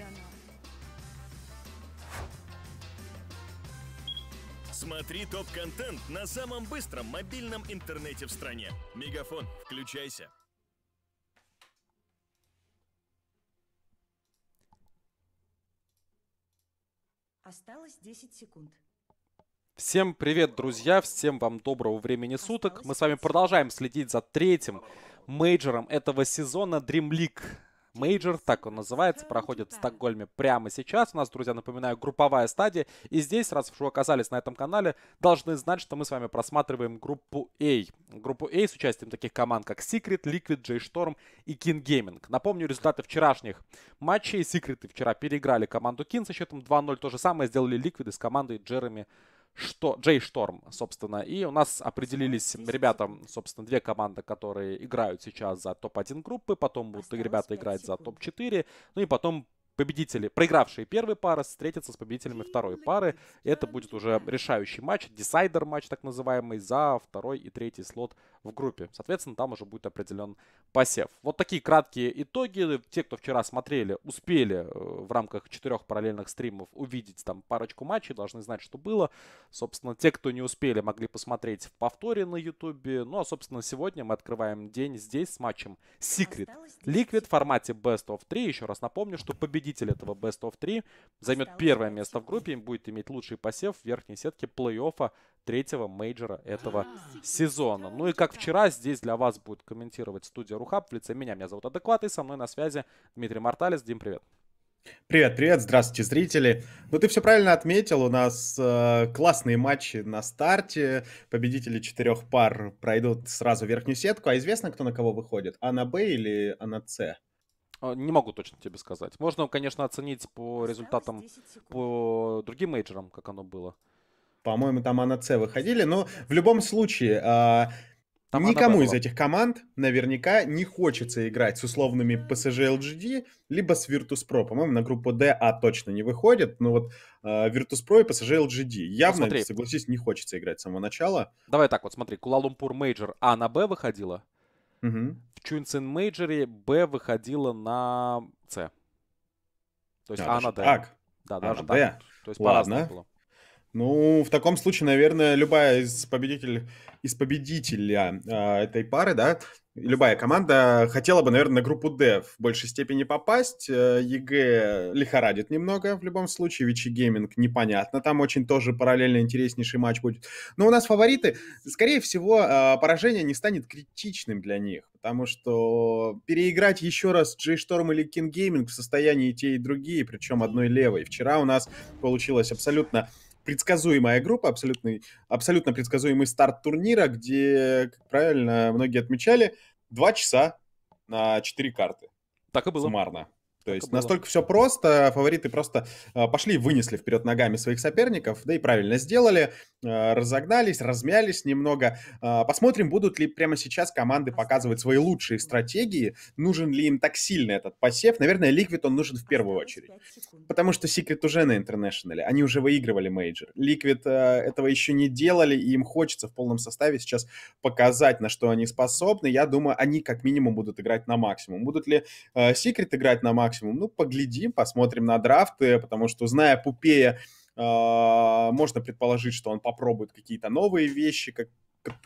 чемпионат. Смотри топ-контент на самом быстром мобильном интернете в стране. Мегафон, включайся. Осталось 10 секунд. Всем привет, друзья! Всем вам доброго времени суток. Мы с вами продолжаем следить за третьим мейджером этого сезона Dream League. Мейджор, так он называется, проходит в Стокгольме прямо сейчас. У нас, друзья, напоминаю, групповая стадия. И здесь, раз уж вы оказались на этом канале, должны знать, что мы с вами просматриваем группу A. Группу A с участием таких команд, как Secret, Liquid, J-Storm и King Gaming. Напомню результаты вчерашних матчей. Секреты вчера переиграли команду King со счетом 2-0. То же самое сделали Liquid с командой Джереми что Джей Шторм, собственно. И у нас определились ребята, собственно, две команды, которые играют сейчас за топ-1 группы, потом будут ребята играть за топ-4, ну и потом победители, проигравшие первой пары, встретятся с победителями второй пары. Это будет уже решающий матч, десайдер матч так называемый, за второй и третий слот в группе. Соответственно, там уже будет определен посев. Вот такие краткие итоги. Те, кто вчера смотрели, успели э, в рамках четырех параллельных стримов увидеть там парочку матчей, должны знать, что было. Собственно, те, кто не успели, могли посмотреть в повторе на ютубе. Ну, а, собственно, сегодня мы открываем день здесь с матчем Secret Liquid в формате Best of 3. Еще раз напомню, что победитель победитель этого Best of 3 займет первое место в группе и будет иметь лучший посев в верхней сетке плей-оффа третьего мейджора этого а, сезона. Ну и как вчера, здесь для вас будет комментировать студия Рухаб в лице меня. Меня зовут Адекват, и со мной на связи Дмитрий Марталес. Дим, привет. Привет, привет, здравствуйте, зрители. Ну, ты все правильно отметил, у нас э, классные матчи на старте. Победители четырех пар пройдут сразу верхнюю сетку, а известно, кто на кого выходит? А на Б или А на С? А, не могу точно тебе сказать. Можно, конечно, оценить по результатам, по другим мейджорам, как оно было. По-моему, там АНАЦ выходили, но в любом случае... А, там Никому из этих команд наверняка не хочется играть с условными PSG LGD, либо с Virtus.pro. По-моему, на группу D А точно не выходит, но вот э, а, Virtus.pro и PSG LGD явно, ну, согласись, не хочется играть с самого начала. Давай так вот, смотри, Куала лумпур Мейджор А на Б выходила, Угу. В Чунцин Мейджере Б выходила на С. То есть а, А на Д. Так. Да, а даже на так. Д. То есть по-разному было. Ну, в таком случае, наверное, любая из победителей из победителя э, этой пары, да, любая команда хотела бы, наверное, на группу D в большей степени попасть. ЕГЭ лихорадит немного в любом случае. Вичи Гейминг непонятно. Там очень тоже параллельно интереснейший матч будет. Но у нас фавориты. Скорее всего, а, поражение не станет критичным для них, потому что переиграть еще раз Джей Шторм или Кинг Гейминг в состоянии те, и другие, причем одной левой. Вчера у нас получилось абсолютно предсказуемая группа, абсолютный, абсолютно предсказуемый старт турнира, где, как правильно многие отмечали, два часа на четыре карты. Так и было. Суммарно. То есть настолько все просто, фавориты просто а, пошли, вынесли вперед ногами своих соперников, да и правильно сделали, а, разогнались, размялись немного. А, посмотрим, будут ли прямо сейчас команды показывать свои лучшие стратегии, нужен ли им так сильно этот посев. Наверное, Ликвид он нужен в первую очередь, потому что Секрет уже на интернешнале, они уже выигрывали мейджор. Ликвид этого еще не делали, и им хочется в полном составе сейчас показать, на что они способны. Я думаю, они как минимум будут играть на максимум. Будут ли Секрет играть на максимум? максимум. Ну, поглядим, посмотрим на драфты, потому что, зная Пупея, а, можно предположить, что он попробует какие-то новые вещи, как,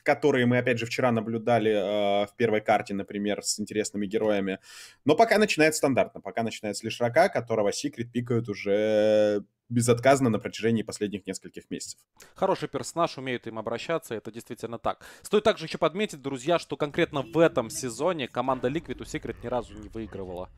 которые мы, опять же, вчера наблюдали э, в первой карте, например, с интересными героями. Но пока начинается стандартно, пока начинается лишь рака, которого секрет пикают уже безотказно на протяжении последних нескольких месяцев. Хороший персонаж, умеют им обращаться, это действительно так. Стоит также еще подметить, друзья, что конкретно в этом сезоне команда Liquid у Secret ни разу не выигрывала.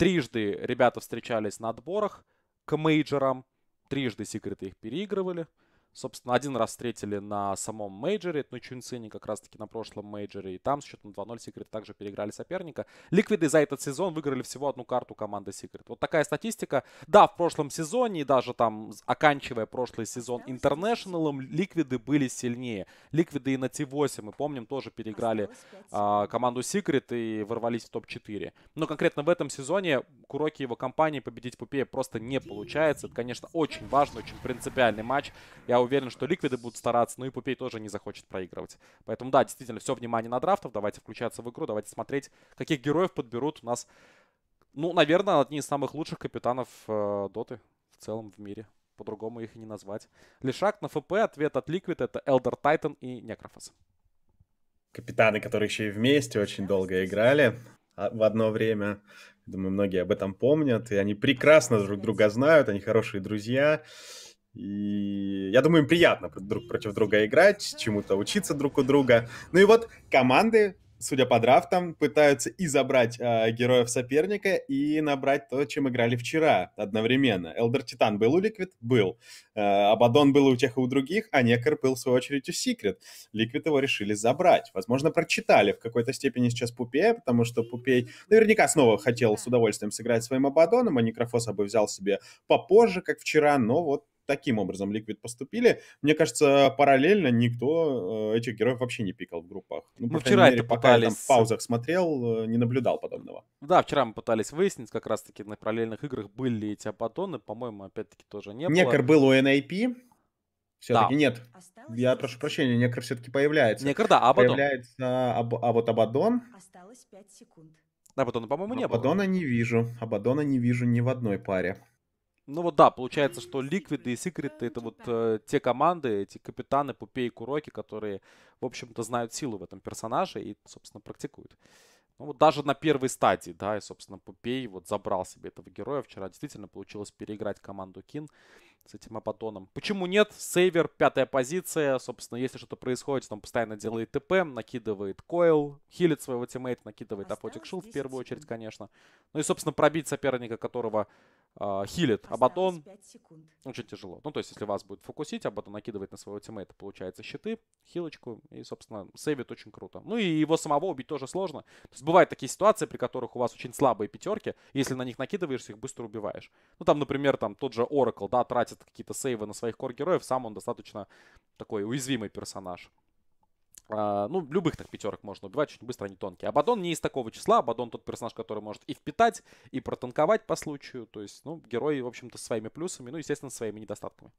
Трижды ребята встречались на отборах к мейджорам, трижды секреты их переигрывали. Собственно, один раз встретили на самом мейджоре, ну, Чунцини как раз-таки на прошлом мейджоре, и там с счетом 2-0 Секрет также переиграли соперника. Ликвиды за этот сезон выиграли всего одну карту команды Секрет. Вот такая статистика. Да, в прошлом сезоне, и даже там, оканчивая прошлый сезон интернешнлом, Ликвиды были сильнее. Ликвиды и на Т8, мы помним, тоже переиграли а, команду Секрет и ворвались в топ-4. Но конкретно в этом сезоне Куроки и его компании победить Пупея просто не получается. Это, конечно, очень важный, очень принципиальный матч. Я уверен, что ликвиды будут стараться, ну и Пупей тоже не захочет проигрывать. Поэтому, да, действительно, все внимание на драфтов, давайте включаться в игру, давайте смотреть, каких героев подберут у нас, ну, наверное, одни из самых лучших капитанов э, Доты в целом в мире. По-другому их и не назвать. Лишак на ФП, ответ от Ликвид это Элдер Тайтон и Некрофос. Капитаны, которые еще и вместе очень долго играли а, в одно время. Думаю, многие об этом помнят, и они прекрасно друг друга знают, они хорошие друзья. И я думаю, им приятно друг против друга играть, чему-то учиться друг у друга. Ну и вот команды, судя по драфтам, пытаются и забрать э, героев соперника, и набрать то, чем играли вчера одновременно. Элдер Титан был у Ликвид? Был. Э, а, Абадон был у тех и у других, а Некр был, в свою очередь, у Секрет. Ликвид его решили забрать. Возможно, прочитали в какой-то степени сейчас Пупея, потому что Пупей наверняка снова хотел с удовольствием сыграть своим Абадоном, а Некрофос бы взял себе попозже, как вчера, но вот таким образом Liquid поступили. Мне кажется, параллельно никто э, этих героев вообще не пикал в группах. Ну, мы ну, вчера мере, это пока пытались... я там в паузах смотрел, э, не наблюдал подобного. Да, вчера мы пытались выяснить, как раз-таки на параллельных играх были эти апатоны, по-моему, опять-таки тоже не было. Некер был у NAP, а все-таки да. нет. Я прошу прощения, некр все-таки появляется. Некр, да, а Абадон. Появляется, а, а вот Абадон. Осталось 5 секунд. Абадона, по-моему, не было. Абадона не вижу. Абадона не вижу ни в одной паре. Ну вот да, получается, что ликвиды и секреты это вот э, те команды, эти капитаны Пупей и Куроки, которые, в общем-то, знают силу в этом персонаже и, собственно, практикуют. Ну вот даже на первой стадии, да, и, собственно, Пупей вот забрал себе этого героя. Вчера действительно получилось переиграть команду Кин с этим Апатоном. Почему нет? Сейвер, пятая позиция. Собственно, если что-то происходит, он постоянно делает ТП, накидывает койл, хилит своего тиммейта, накидывает Апотик Шилд в первую очередь, конечно. Ну и, собственно, пробить соперника, которого а, хилит, Абатон, очень тяжело. Ну, то есть, если вас будет фокусить, Абатон накидывает на своего тиммейта, получается, щиты, хилочку, и, собственно, сейвит очень круто. Ну, и его самого убить тоже сложно. То есть, бывают такие ситуации, при которых у вас очень слабые пятерки, и если на них накидываешься, их быстро убиваешь. Ну, там, например, там тот же Оракл, да, тратит какие-то сейвы на своих кор-героев, сам он достаточно такой уязвимый персонаж. А, ну, любых так пятерок можно убивать, очень быстро они тонкие. Абадон не из такого числа, Абадон тот персонаж, который может и впитать, и протанковать по случаю. То есть, ну, герой, в общем-то, своими плюсами, ну, естественно, своими недостатками.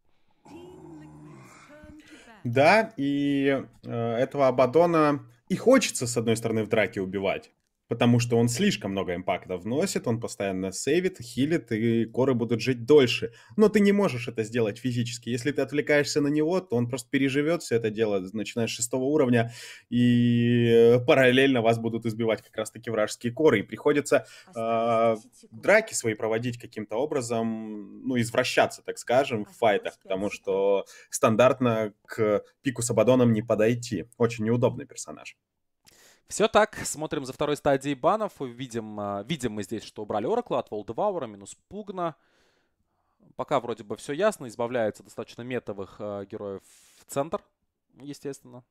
Да, и э, этого Абадона и хочется, с одной стороны, в драке убивать потому что он слишком много импакта вносит, он постоянно сейвит, хилит, и коры будут жить дольше. Но ты не можешь это сделать физически. Если ты отвлекаешься на него, то он просто переживет все это дело, начиная с шестого уровня, и э, параллельно вас будут избивать как раз-таки вражеские коры, и приходится э, драки свои проводить каким-то образом, ну, извращаться, так скажем, в файтах, потому что стандартно к пику с Абадоном не подойти. Очень неудобный персонаж. Все так, смотрим за второй стадией банов. Видим, а, видим мы здесь, что убрали Оракла от Волдеваура, минус Пугна. Пока вроде бы все ясно, избавляется достаточно метовых э, героев в центр, естественно.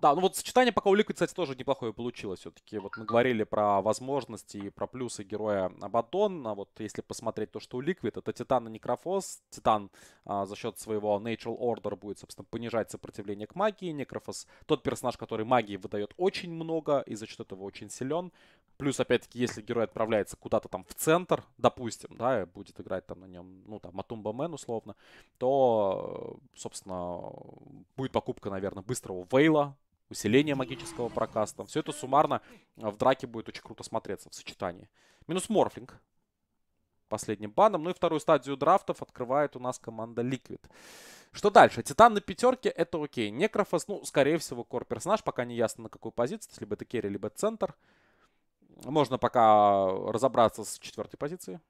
Да, ну вот сочетание пока у Ликвид, кстати, тоже неплохое получилось. Все-таки вот мы говорили про возможности и про плюсы героя Абадона. Вот если посмотреть то, что у Ликвид, это Титан и Некрофос. Титан а, за счет своего Natural Order будет, собственно, понижать сопротивление к магии. Некрофос тот персонаж, который магии выдает очень много и за счет этого очень силен. Плюс, опять-таки, если герой отправляется куда-то там в центр, допустим, да, и будет играть там на нем, ну, там, Матумба Мэн условно, то, э, собственно, будет покупка, наверное, быстрого Вейла, усиление магического прокаста. Все это суммарно э, в драке будет очень круто смотреться в сочетании. Минус Морфлинг последним баном. Ну и вторую стадию драфтов открывает у нас команда Liquid. Что дальше? Титан на пятерке, это окей. Некрофос, ну, скорее всего, кор персонаж, пока не ясно на какую позицию, либо это керри, либо центр. центр. Можно пока разобраться с четвертой позиции.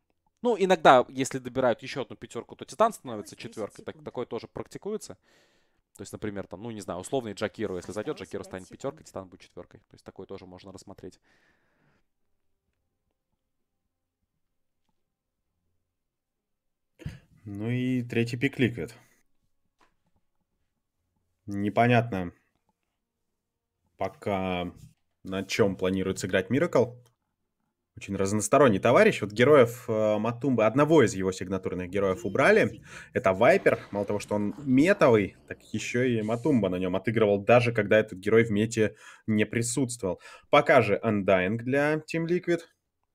Ну, иногда, если добирают еще одну пятерку, то Титан становится четверкой. Так, такое тоже практикуется. То есть, например, там, ну, не знаю, условный Джакиру. Если зайдет, Джакиру станет пятеркой, Титан будет четверкой. То есть такое тоже можно рассмотреть. Ну и третий пик Ликвид. Непонятно пока на чем планирует сыграть Миракл. Очень разносторонний товарищ. Вот героев э, Матумба, одного из его сигнатурных героев убрали. Это Вайпер. Мало того, что он метовый, так еще и Матумба на нем отыгрывал, даже когда этот герой в мете не присутствовал. Пока же Undying для Team Liquid.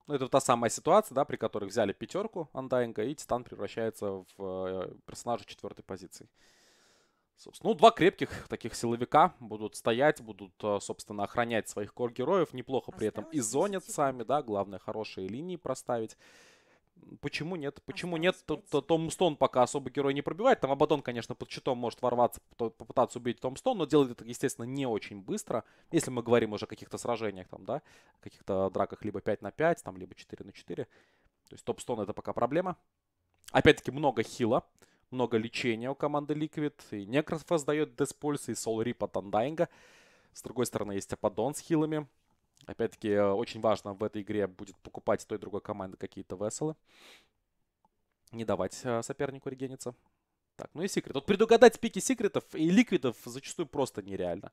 Ну, это та самая ситуация, да, при которой взяли пятерку Undying, и Титан превращается в э, персонажа четвертой позиции. Собственно, ну, два крепких таких силовика будут стоять, будут, э, собственно, охранять своих кор-героев. Неплохо при этом и зонят сами, да, главное, хорошие линии проставить. Почему нет? Почему нет? Том Томстон пока особо герой не пробивает. Там Абадон, конечно, под щитом может ворваться, попытаться убить Том Томстон, но делает это, естественно, не очень быстро. Если мы говорим уже о каких-то сражениях, там, да, каких-то драках либо 5 на 5, там, либо 4 на 4. То есть Томстон это пока проблема. Опять-таки много хила много лечения у команды Liquid. И Некрофос дает Деспульс, и Сол рипа Тандайнга. С другой стороны, есть Ападон с хилами. Опять-таки, э, очень важно в этой игре будет покупать той другой команды какие-то веселы. Не давать э, сопернику регениться. Так, ну и секрет. Вот предугадать пики секретов и ликвидов зачастую просто нереально.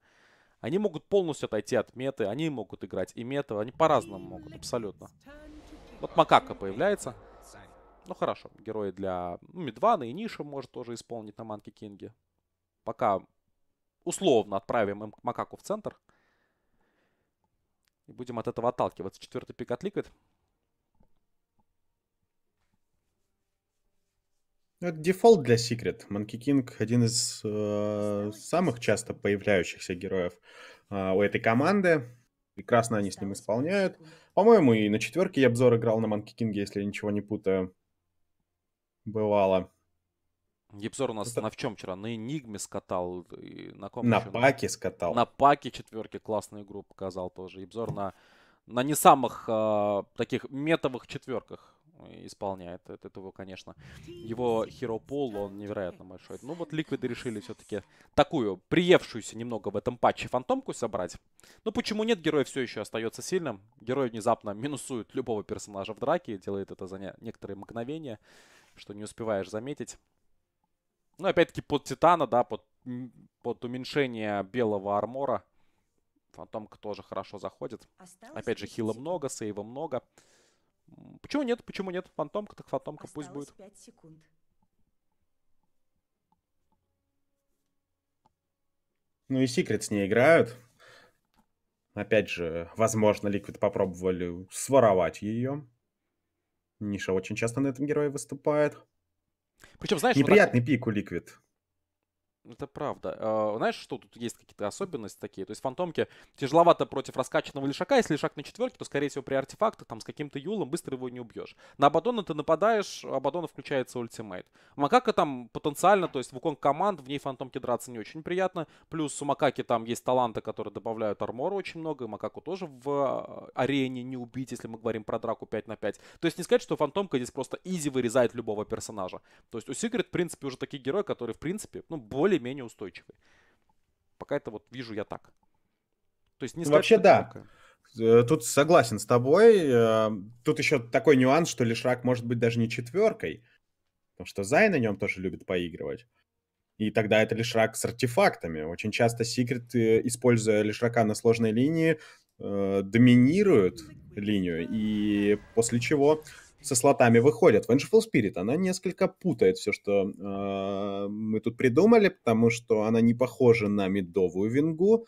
Они могут полностью отойти от меты, они могут играть и мета, они по-разному могут, абсолютно. Вот макака появляется. Ну хорошо, герои для ну, Медвана и Ниша может тоже исполнить на Манке Кинге. Пока условно отправим им Макаку в центр. И будем от этого отталкиваться. Четвертый пик от Liquid. Ну, это дефолт для Секрет. Манки Кинг один из э, самых часто появляющихся героев э, у этой команды. Прекрасно они с ним исполняют. По-моему, и на четверке я обзор играл на Манки Кинге, если я ничего не путаю бывало. Гипсор у нас Это... на в чем вчера? На Энигме скатал. И на ком на еще? Паке скатал. На Паке четверки классную игру показал тоже. Гипсор на, на не самых э, таких метовых четверках исполняет. Это, это его, конечно, его херопол, он невероятно большой. Ну вот ликвиды решили все-таки такую, приевшуюся немного в этом патче фантомку собрать. Но ну почему нет, герой все еще остается сильным. Герой внезапно минусует любого персонажа в драке, делает это за некоторые мгновения что не успеваешь заметить. Ну, опять-таки, под Титана, да, под, под уменьшение белого армора. Фантомка тоже хорошо заходит. Осталось опять же, хила много, сейва много. Почему нет? Почему нет? Фантомка, так фантомка Осталось пусть будет. 5 секунд. Ну и секрет с ней играют. Опять же, возможно, Ликвид попробовали своровать ее. Ниша очень часто на этом герое выступает. Причем, знаешь, неприятный вот так... пик у Ликвид. Это правда. А, знаешь, что тут есть какие-то особенности такие? То есть фантомки тяжеловато против раскачанного лишака. Если лишак на четверке, то, скорее всего, при артефактах там с каким-то юлом быстро его не убьешь. На Абадона ты нападаешь, Абадона включается ультимейт. Макака там потенциально, то есть в укон команд, в ней фантомки драться не очень приятно. Плюс у Макаки там есть таланты, которые добавляют армора очень много. И Макаку тоже в а, арене не убить, если мы говорим про драку 5 на 5. То есть не сказать, что фантомка здесь просто изи вырезает любого персонажа. То есть у Сигарет, в принципе, уже такие герои, которые, в принципе, ну, более более-менее устойчивой. Пока это вот вижу я так. То есть не ну, Вообще да. Э, тут согласен с тобой. Э, тут еще такой нюанс, что Лишрак может быть даже не четверкой, потому что Зай на нем тоже любит поигрывать. И тогда это Лишрак с артефактами. Очень часто Секрет, э, используя Лишрака на сложной линии, доминирует линию, и после чего со слотами выходят. В Vengeful Spirit она несколько путает все, что э, мы тут придумали, потому что она не похожа на медовую вингу,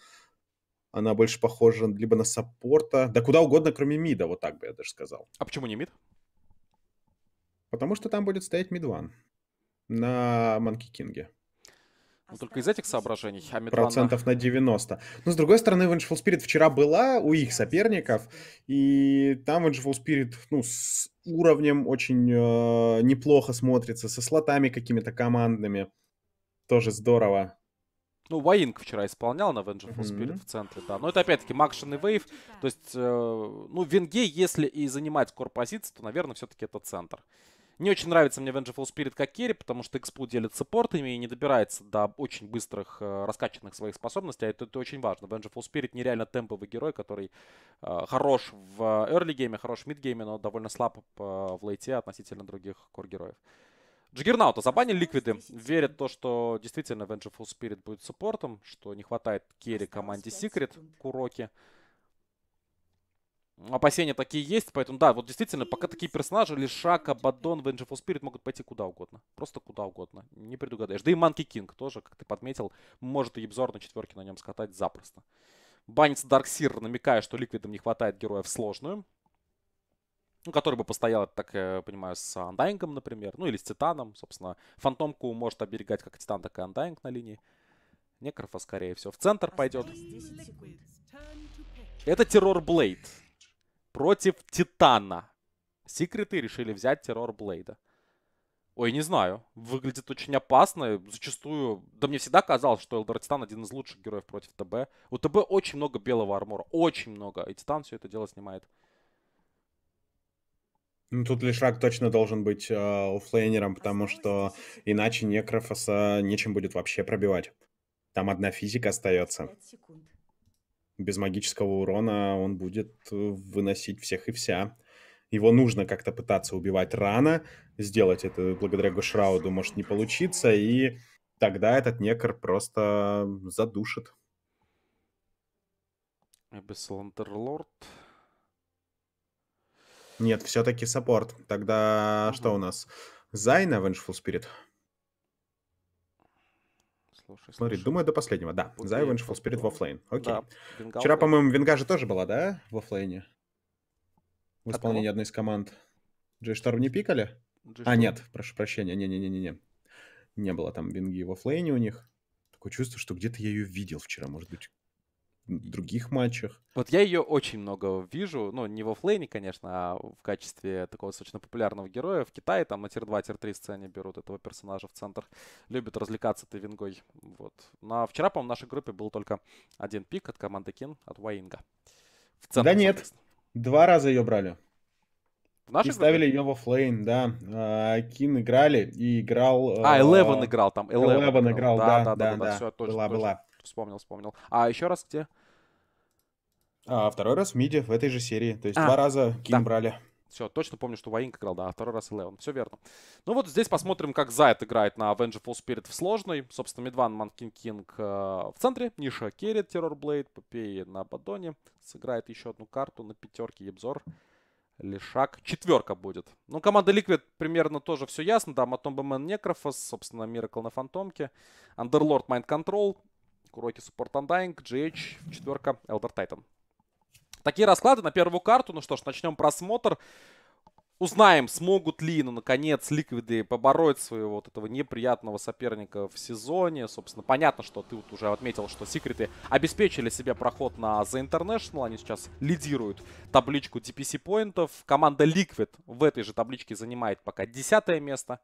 она больше похожа либо на саппорта, да куда угодно, кроме мида, вот так бы я даже сказал. А почему не мид? Потому что там будет стоять мидван на Манки Кинге. Ну, только из этих соображений. А Процентов на 90. Но, ну, с другой стороны, Vengeful Spirit вчера была у их соперников, и там Vengeful Spirit, ну, с уровнем очень э, неплохо смотрится, со слотами какими-то командными. Тоже здорово. Ну, Ваинг вчера исполнял на Vengeful Spirit mm-hmm. в центре, да. Но это опять-таки Макшин и Вейв. То есть, э, ну, Венге, если и занимать скор то, наверное, все-таки это центр. Не очень нравится мне Vengeful Spirit как керри, потому что Экспу делит саппортами и не добирается до очень быстрых э, раскачанных своих способностей, а это, это очень важно. Vengeful Spirit нереально темповый герой, который э, хорош в early гейме, хорош в мид гейме, но довольно слаб э, в лейте относительно других кор-героев. Джиггернаута забанили ликвиды. Верят в то, что действительно Vengeful Spirit будет саппортом, что не хватает керри команде Secret, Куроки. Секунд опасения такие есть, поэтому да, вот действительно, пока такие персонажи, Лишак, Абадон, в Angel Spirit могут пойти куда угодно. Просто куда угодно. Не предугадаешь. Да и Манки Кинг тоже, как ты подметил, может и обзор на четверке на нем скатать запросто. Банится Дарксир, намекая, что Ликвидам не хватает героя в сложную. Ну, который бы постоял, так я э, понимаю, с Андайнгом, например. Ну, или с Титаном, собственно. Фантомку может оберегать как Титан, так и Андайнг на линии. Некрофа, скорее всего, в центр пойдет. Это Террор Блейд против Титана. Секреты решили взять террор Блейда. Ой, не знаю. Выглядит очень опасно. Зачастую... Да мне всегда казалось, что Элдор Титан один из лучших героев против ТБ. У ТБ очень много белого армора. Очень много. И Титан все это дело снимает. Ну, тут лишак точно должен быть э, оффлейнером, потому что иначе Некрофоса нечем будет вообще пробивать. Там одна физика остается. 5 секунд без магического урона он будет э, выносить всех и вся. Его нужно как-то пытаться убивать рано, сделать это благодаря Гошрауду может не получиться, и тогда этот некр просто задушит. Абиссландерлорд. Нет, все-таки саппорт. Тогда угу. что у нас? Зайна, Vengeful Spirit? слушай. Смотри, слушай. думаю, до последнего, да. Okay. За Vengeful Spirit в оффлейн. Окей. Да, Венгал, Вчера, по-моему, Винга же тоже была, да, в оффлейне? В исполнении одной из команд. Джейшторм не пикали? G-Storm. А, нет, прошу прощения, не-не-не-не-не. Не было там Винги в оффлейне у них. Такое чувство, что где-то я ее видел вчера, может быть, других матчах. Вот я ее очень много вижу, ну, не в оффлейне, конечно, а в качестве такого достаточно популярного героя. В Китае там на тир-2, тир-3 сцене берут этого персонажа в центр. Любят развлекаться ты вингой. Вот. Но ну, а вчера, по-моему, в нашей группе был только один пик от команды Кин, от Ваинга. В центр, да нет, два раза ее брали. В нашей и ставили ее в оффлейн, да. А, Кин играли и играл... А, э, Элевен играл там. Элевен играл, да, да, да, да, да, да, да, да, да, да, да, да, вспомнил, вспомнил. А еще раз где? А второй раз в миде, в этой же серии. То есть а, два раза Ким да. брали. Все, точно помню, что Ваинг играл, да, а второй раз Леон. Все верно. Ну вот здесь посмотрим, как Зайд играет на Vengeful Spirit в сложной. Собственно, Мидван, Манкин Кинг э, в центре. Ниша Керри, Террор Блейд, Попей на Бадоне. Сыграет еще одну карту на пятерке Ебзор. Лишак. Четверка будет. Ну, команда Ликвид примерно тоже все ясно. Да, Матомба Мэн Некрофос, собственно, Миракл на Фантомке. Андерлорд Майнд Контрол. Куроки, Support Undying, GH, четверка, Elder Titan. Такие расклады на первую карту. Ну что ж, начнем просмотр. Узнаем, смогут ли, ну, наконец, ликвиды побороть своего вот этого неприятного соперника в сезоне. Собственно, понятно, что ты вот уже отметил, что секреты обеспечили себе проход на The International. Они сейчас лидируют табличку DPC поинтов. Команда Liquid в этой же табличке занимает пока 10 место.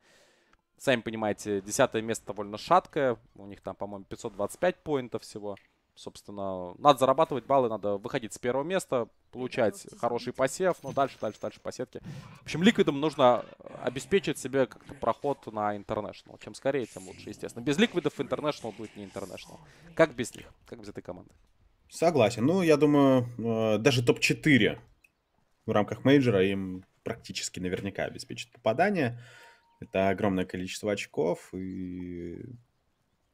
Сами понимаете, десятое место довольно шаткое. У них там, по-моему, 525 поинтов всего. Собственно, надо зарабатывать баллы, надо выходить с первого места, получать хороший посев, ну, дальше, дальше, дальше по сетке. В общем, ликвидам нужно обеспечить себе как-то проход на интернешнл. Чем скорее, тем лучше, естественно. Без ликвидов интернешнл будет не интернешнл. Как без них? Как без этой команды? Согласен. Ну, я думаю, э, даже топ-4 в рамках мейджора им практически наверняка обеспечит попадание. Это огромное количество очков, и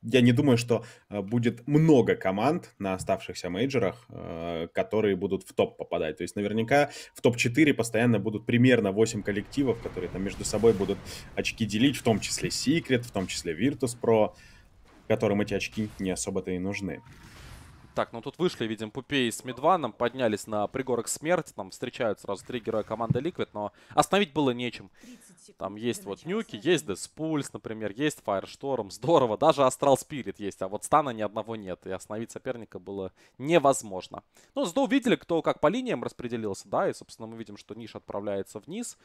я не думаю, что э, будет много команд на оставшихся мейджорах, э, которые будут в топ попадать. То есть наверняка в топ-4 постоянно будут примерно 8 коллективов, которые там между собой будут очки делить, в том числе Secret, в том числе Virtus.pro, которым эти очки не особо-то и нужны. Так, ну тут вышли, видим, Пупей с Медваном, поднялись на пригорок смерти, там встречают сразу три героя команды Liquid, но остановить было нечем. Там есть вот Нюки, есть Деспульс, например, есть Файршторм, здорово, даже Астрал Спирит есть, а вот Стана ни одного нет, и остановить соперника было невозможно. Ну, зато увидели, кто как по линиям распределился, да, и, собственно, мы видим, что Ниш отправляется вниз.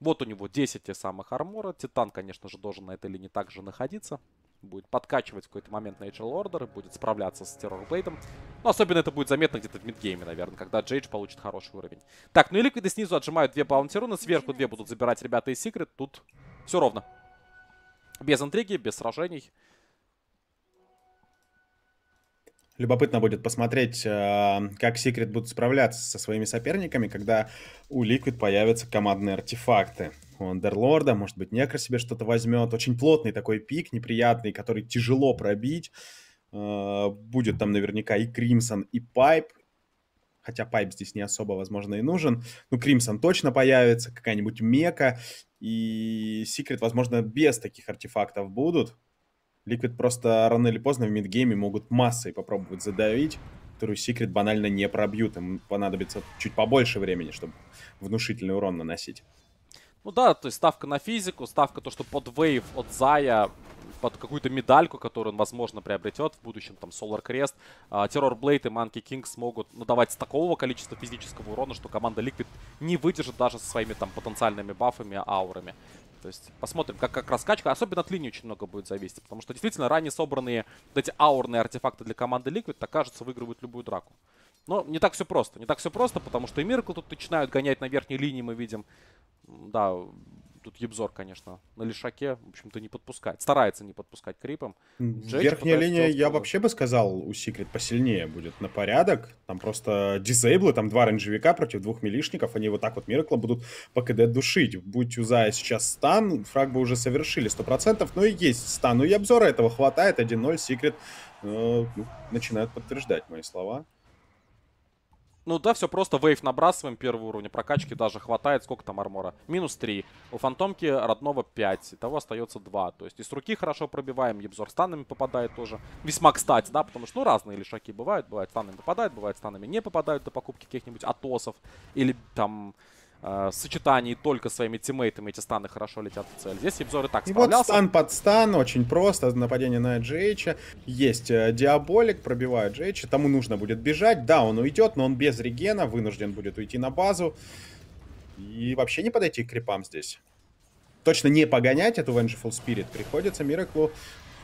Вот у него 10 самых армора, Титан, конечно же, должен на этой линии также находиться будет подкачивать в какой-то момент Natural Order, будет справляться с Террорблейдом. Но особенно это будет заметно где-то в мидгейме, наверное, когда Джейдж получит хороший уровень. Так, ну и ликвиды снизу отжимают две баунтируна, сверху две будут забирать ребята из секрет. Тут все ровно. Без интриги, без сражений. Любопытно будет посмотреть, э, как Секрет будут справляться со своими соперниками, когда у Ликвид появятся командные артефакты. Дерлорда, может быть, Некро себе что-то возьмет. Очень плотный такой пик, неприятный, который тяжело пробить. Э, будет там наверняка и Кримсон, и Пайп. Хотя Пайп здесь не особо, возможно, и нужен. Ну, Кримсон точно появится, какая-нибудь Мека. И Секрет, возможно, без таких артефактов будут. Ликвид просто рано или поздно в мидгейме могут массой попробовать задавить, которую Секрет банально не пробьют. Им понадобится чуть побольше времени, чтобы внушительный урон наносить. Ну да, то есть ставка на физику, ставка то, что под вейв от Зая, под какую-то медальку, которую он, возможно, приобретет в будущем, там, Solar Crest, Террор а, Блейд и Манки Кинг смогут надавать такого количества физического урона, что команда Liquid не выдержит даже со своими там потенциальными бафами, аурами. То есть посмотрим, как, как раскачка, особенно от линии очень много будет зависеть, потому что действительно ранее собранные вот эти аурные артефакты для команды Liquid, так кажется, выигрывают любую драку. Но не так все просто, не так все просто, потому что и Миркл тут начинают гонять на верхней линии, мы видим да, тут Ебзор, конечно, на лишаке, в общем-то, не подпускает. Старается не подпускать крипом. Джейч Верхняя линия, я туда. вообще бы сказал, у Секрет посильнее будет на порядок. Там просто дизейблы, там два ренджевика против двух милишников, они вот так вот Миракла будут по КД душить. Будь Юзая сейчас стан, фраг бы уже совершили 100%, но и есть стан. Ну и обзора этого хватает, 1-0, Секрет э, ну, начинают подтверждать мои слова. Ну да, все просто, вейв набрасываем первого уровня прокачки, даже хватает, сколько там армора? Минус 3. У фантомки родного 5, того остается 2. То есть из руки хорошо пробиваем, ебзор станами попадает тоже. Весьма кстати, да, потому что, ну, разные лишаки бывают, бывает станами попадают, бывает станами не попадают до покупки каких-нибудь атосов или там э, сочетании только своими тиммейтами эти станы хорошо летят в цель. Здесь обзоры так справлялся. И вот стан под стан, очень просто, нападение на GH. Есть э, Диаболик, пробивает GH, тому нужно будет бежать. Да, он уйдет, но он без регена, вынужден будет уйти на базу. И вообще не подойти к крипам здесь. Точно не погонять эту Vengeful Spirit приходится Мираклу.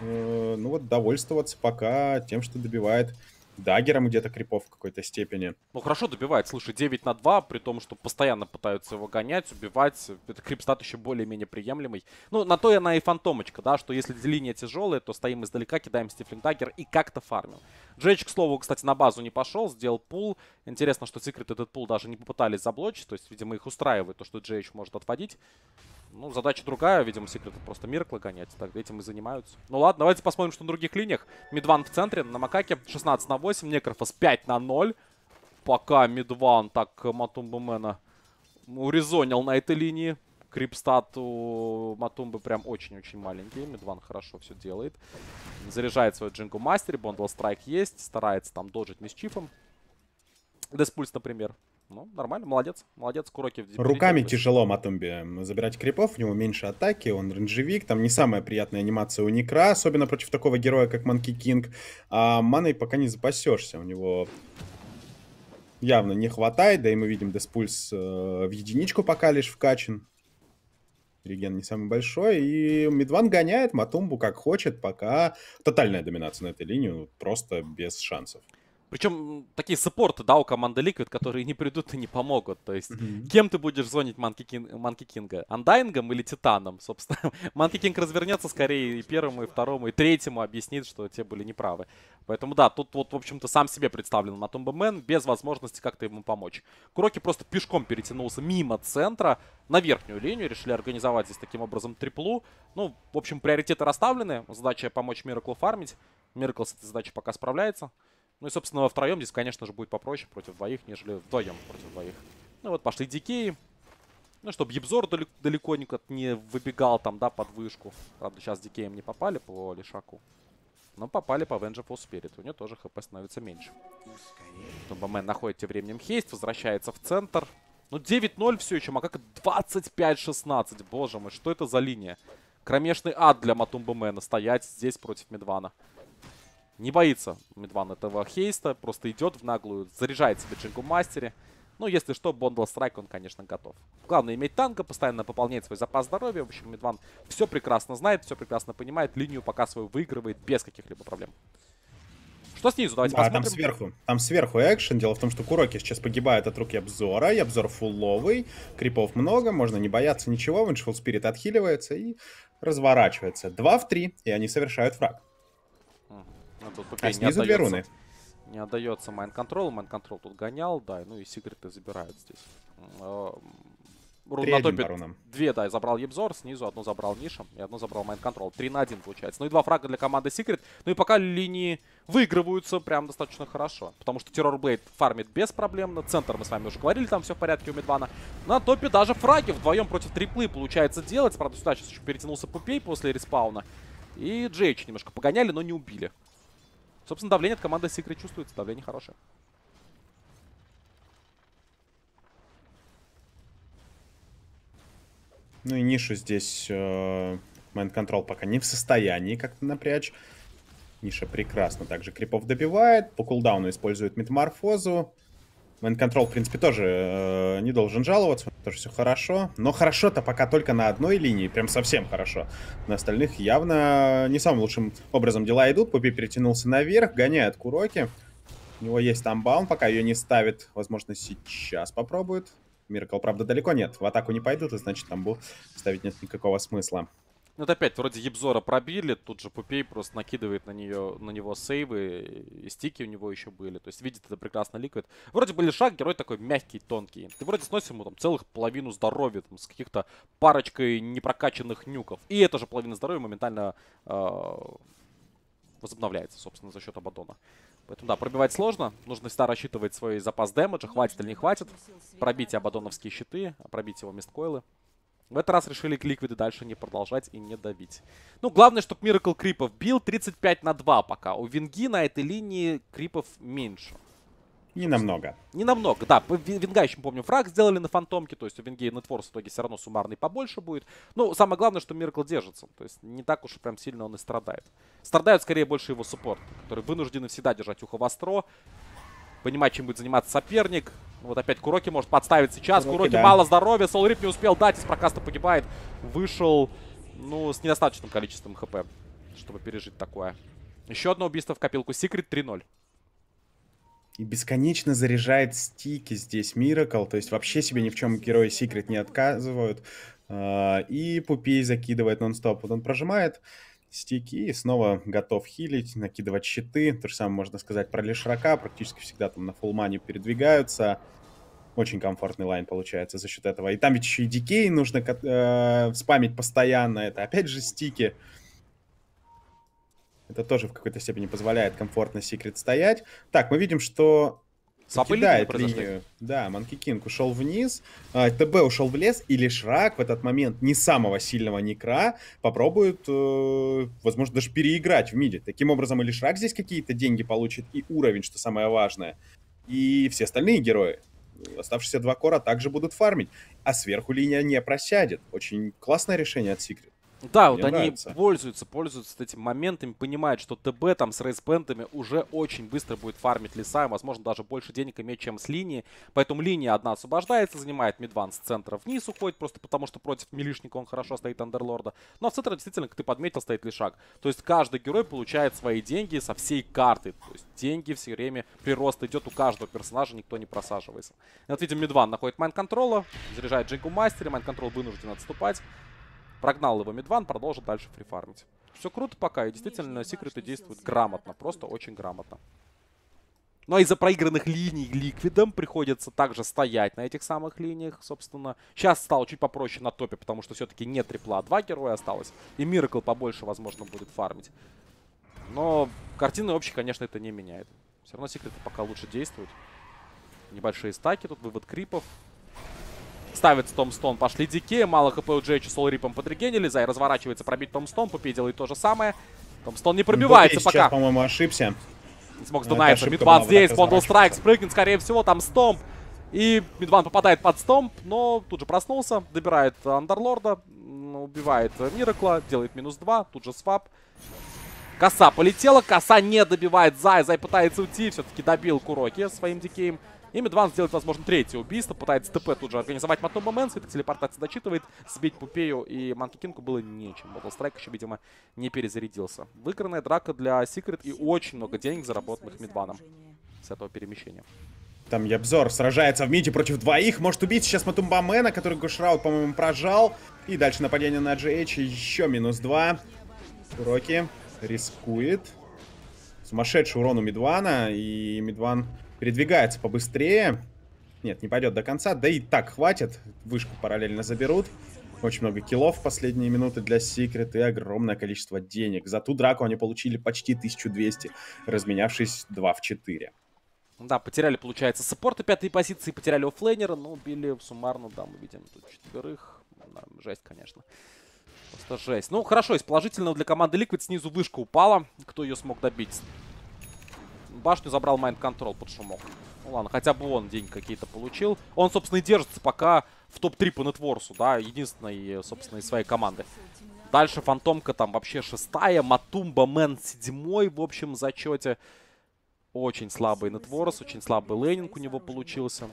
Э, ну вот довольствоваться пока тем, что добивает даггером где-то крипов в какой-то степени. Ну, хорошо добивает. Слушай, 9 на 2, при том, что постоянно пытаются его гонять, убивать. Это крипстат еще более-менее приемлемый. Ну, на то и она и фантомочка, да, что если линия тяжелая, то стоим издалека, кидаем стифлинг даггер и как-то фармим. Джейч, к слову, кстати, на базу не пошел, сделал пул. Интересно, что секрет этот пул даже не попытались заблочить, то есть, видимо, их устраивает то, что Джейч может отводить. Ну, задача другая, видимо, секретов просто Миркла гонять. Так, этим и занимаются. Ну ладно, давайте посмотрим, что на других линиях. Мидван в центре, на Макаке 16 на 8, Некрофос 5 на 0. Пока Мидван так Матумбумена урезонил на этой линии. Крипстат у Матумбы прям очень-очень маленький. Мидван хорошо все делает. Заряжает свою джингу мастер. Бондл страйк есть. Старается там доджить мисчифом. Деспульс, например. Ну, нормально, молодец. Молодец, Куроки. Руками тяжело Матумби забирать крипов, у него меньше атаки, он ренджевик, там не самая приятная анимация у Некра, особенно против такого героя, как Манки Кинг. А маной пока не запасешься, у него явно не хватает, да и мы видим Деспульс э, в единичку пока лишь вкачан. Реген не самый большой, и Мидван гоняет Матумбу как хочет, пока тотальная доминация на этой линии, ну, просто без шансов. Причем такие саппорты, да, у команды Liquid, которые не придут и не помогут. То есть, mm-hmm. кем ты будешь звонить Манки, Кин... Манки Кинга? Андайнгом или Титаном? Собственно, Манки Кинг развернется скорее и первому, и второму, и третьему объяснит, что те были неправы. Поэтому, да, тут вот, в общем-то, сам себе представлен Матумба Мэн без возможности как-то ему помочь. Куроки просто пешком перетянулся мимо центра на верхнюю линию, решили организовать здесь таким образом триплу. Ну, в общем, приоритеты расставлены, задача помочь Мираклу фармить. Миракл с этой задачей пока справляется. Ну и, собственно, втроем здесь, конечно же, будет попроще против двоих, нежели вдвоем против двоих. Ну вот, пошли дикие, Ну, чтобы Ебзор далеко, далеко не выбегал там, да, под вышку. Правда, сейчас дикеем не попали по Лишаку. Но попали по Венджа Full Spirit. У нее тоже хп становится меньше. Тумбамен находит тем временем хейст, возвращается в центр. Ну, 9-0 все еще, макака 25-16. Боже мой, что это за линия? Кромешный ад для Матумбамена стоять здесь против Медвана. Не боится Медван этого хейста, просто идет в наглую, заряжает себе Джингу Мастере. Ну, если что, Бондл Страйк, он, конечно, готов. Главное иметь танка, постоянно пополнять свой запас здоровья. В общем, Медван все прекрасно знает, все прекрасно понимает. Линию пока свою выигрывает без каких-либо проблем. Что снизу? Давайте да, посмотрим. там сверху. Там сверху экшен. Дело в том, что Куроки сейчас погибает от руки обзора. И обзор фулловый. Крипов много, можно не бояться ничего. Виншфул Спирит отхиливается и разворачивается. два в три, и они совершают фраг. Надо ну, вот а снизу две руны. Не отдается Mind Control. Mind Control тут гонял, да. Ну и секреты забирают здесь. Рун на топе две, да, забрал Ебзор, снизу одну забрал Нишем и одну забрал Mind Control. 3 на один получается. Ну и два фрага для команды секрет Ну и пока линии выигрываются прям достаточно хорошо. Потому что Террор Блейд фармит беспроблемно. Центр мы с вами уже говорили, там все в порядке у Медвана. На топе даже фраги вдвоем против триплы получается делать. Правда, сюда сейчас еще перетянулся Пупей после респауна. И Джейч немножко погоняли, но не убили. Собственно, давление от команды Secret чувствуется. Давление хорошее. Ну и нишу здесь э, Mind Control пока не в состоянии как-то напрячь. Ниша прекрасно также крипов добивает. По кулдауну использует метаморфозу. Mind Control, в принципе, тоже э, не должен жаловаться, тоже все хорошо. Но хорошо-то пока только на одной линии, прям совсем хорошо. На остальных явно не самым лучшим образом дела идут. Попи перетянулся наверх, гоняет Куроки. У него есть там амбаун, пока ее не ставит. Возможно, сейчас попробует. Миракл, правда, далеко нет. В атаку не пойдут, и значит, там был ставить нет никакого смысла вот ну, опять, вроде Ебзора пробили, тут же Пупей просто накидывает на, нее, на него сейвы, и стики у него еще были. То есть видит это прекрасно ликвид. Вроде были шаг, герой такой мягкий, тонкий. Ты вроде сносишь ему там целых половину здоровья там, с каких-то парочкой непрокачанных нюков. И эта же половина здоровья моментально э, возобновляется, собственно, за счет Абадона. Поэтому, да, пробивать сложно. Нужно всегда рассчитывать свой запас дэмэджа, хватит или не хватит. Пробить Абадоновские щиты, пробить его мисткойлы. В этот раз решили кликвиды дальше не продолжать и не давить. Ну, главное, чтобы Миракл крипов бил 35 на 2 пока. У Винги на этой линии крипов меньше. Не намного. Не намного, да. Винга еще, помню, фраг сделали на фантомке. То есть у Вингей нетворс в итоге все равно суммарный побольше будет. Ну, самое главное, что Миркл держится. То есть не так уж прям сильно он и страдает. Страдают скорее больше его суппорт, который вынуждены всегда держать ухо востро понимать, чем будет заниматься соперник. Вот опять Куроки может подставить сейчас. Куроки, Куроки да. мало здоровья. Сол не успел дать. Из прокаста погибает. Вышел, ну, с недостаточным количеством хп, чтобы пережить такое. Еще одно убийство в копилку. Секрет 3-0. И бесконечно заряжает стики здесь Миракл. То есть вообще себе ни в чем герои Секрет не отказывают. А, и Пупей закидывает нон-стоп. Вот он прожимает стики и снова готов хилить, накидывать щиты. То же самое можно сказать про Лешрака. Практически всегда там на фулмане передвигаются. Очень комфортный лайн получается за счет этого. И там ведь еще и дикей нужно э, спамить постоянно. Это опять же стики. Это тоже в какой-то степени позволяет комфортно секрет стоять. Так, мы видим, что Покидает линию. Да, Манки Кинг ушел вниз, а, ТБ ушел в лес, и лишь Рак в этот момент не самого сильного Некра попробует, э, возможно, даже переиграть в миде. Таким образом, и лишь Рак здесь какие-то деньги получит, и уровень, что самое важное, и все остальные герои. Оставшиеся два кора также будут фармить, а сверху линия не просядет. Очень классное решение от Секрет. Да, Мне вот нравится. они пользуются, пользуются этим моментами, понимают, что ТБ там с рейсбендами уже очень быстро будет фармить леса, и, возможно, даже больше денег иметь, чем с линии. Поэтому линия одна освобождается, занимает мидван с центра вниз уходит, просто потому что против милишника он хорошо стоит Андерлорда. Но в центре действительно, как ты подметил, стоит лишак. То есть каждый герой получает свои деньги со всей карты. То есть деньги все время, прирост идет у каждого персонажа, никто не просаживается. И вот видим, мидван находит майн-контрола, заряжает Джинку Мастера, майн-контрол вынужден отступать. Прогнал его мидван, продолжил дальше фрифармить. Все круто пока, и действительно, секреты действуют грамотно, просто очень грамотно. Ну а из-за проигранных линий ликвидом приходится также стоять на этих самых линиях, собственно. Сейчас стало чуть попроще на топе, потому что все-таки нет трипла, два героя осталось. И Миракл побольше, возможно, будет фармить. Но картины общей, конечно, это не меняет. Все равно секреты пока лучше действуют. Небольшие стаки, тут вывод крипов. Ставит Томстон, пошли дикие. Мало хп у Джейча, Сол Рипом подрегенили. Зай разворачивается пробить Томстон, Пупи делает то же самое. Томстон не пробивается Бупи пока. по-моему, ошибся. Не смог ну, сдунается. Мидван здесь, Бондл Страйк спрыгнет, скорее всего, там Стомп. И Мидван попадает под Стомп, но тут же проснулся, добирает Андерлорда, убивает Миракла, делает минус 2, тут же свап. Коса полетела, коса не добивает Зай, Зай пытается уйти, все-таки добил Куроки своим дикеем. И Медван сделает, возможно, третье убийство. Пытается ТП тут же организовать Матомба Мэнса. Это телепортация дочитывает. Сбить Пупею и Манки было нечем. Ботлстрайк еще, видимо, не перезарядился. Выигранная драка для Секрет и очень много денег, заработанных Мидваном с этого перемещения. Там Ябзор сражается в миде против двоих. Может убить сейчас Матумбамена, который Гушраут, по-моему, прожал. И дальше нападение на GH. Еще минус два. Уроки. Рискует. Сумасшедший урон у Мидвана И Медван Передвигается побыстрее. Нет, не пойдет до конца. Да и так хватит. Вышку параллельно заберут. Очень много киллов в последние минуты для Секрет и огромное количество денег. За ту драку они получили почти 1200, разменявшись 2 в 4. Ну да, потеряли, получается, саппорта пятой позиции, потеряли оффлейнера, но ну, убили суммарно, да, мы видим тут четверых. Да, жесть, конечно. Просто жесть. Ну, хорошо, из положительного для команды Liquid снизу вышка упала. Кто ее смог добить? башню забрал Майнд Контрол под шумок. Ну ладно, хотя бы он деньги какие-то получил. Он, собственно, и держится пока в топ-3 по нетворсу, да, единственной, э, собственно, из своей команды. Дальше Фантомка там вообще шестая, Матумба Мэн седьмой в общем зачете. Очень слабый нетворс, очень слабый лейнинг у него получился.